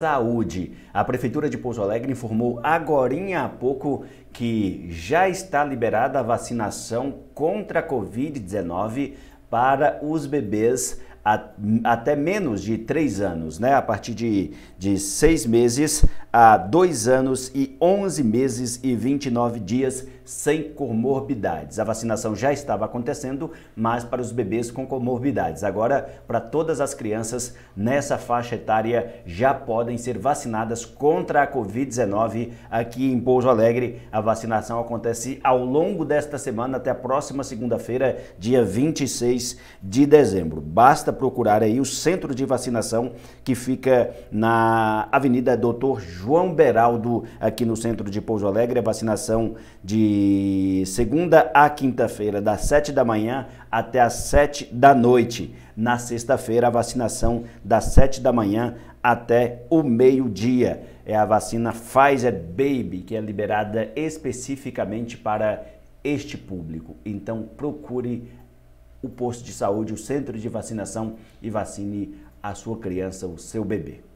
Saúde. A Prefeitura de Pouso Alegre informou agorinha há pouco que já está liberada a vacinação contra a Covid-19 para os bebês até menos de 3 anos, né? A partir de, de 6 meses, há dois anos e 11 meses e 29 dias sem comorbidades. A vacinação já estava acontecendo, mas para os bebês com comorbidades. Agora, para todas as crianças nessa faixa etária já podem ser vacinadas contra a Covid-19 aqui em Pouso Alegre. A vacinação acontece ao longo desta semana até a próxima segunda-feira, dia 26 de dezembro. Basta procurar aí o centro de vacinação que fica na Avenida Doutor João João Beraldo, aqui no centro de Pouso Alegre. A vacinação de segunda a quinta-feira, das 7 da manhã até as 7 da noite. Na sexta-feira, a vacinação das 7 da manhã até o meio-dia. É a vacina Pfizer Baby, que é liberada especificamente para este público. Então, procure o posto de saúde, o centro de vacinação e vacine a sua criança, o seu bebê.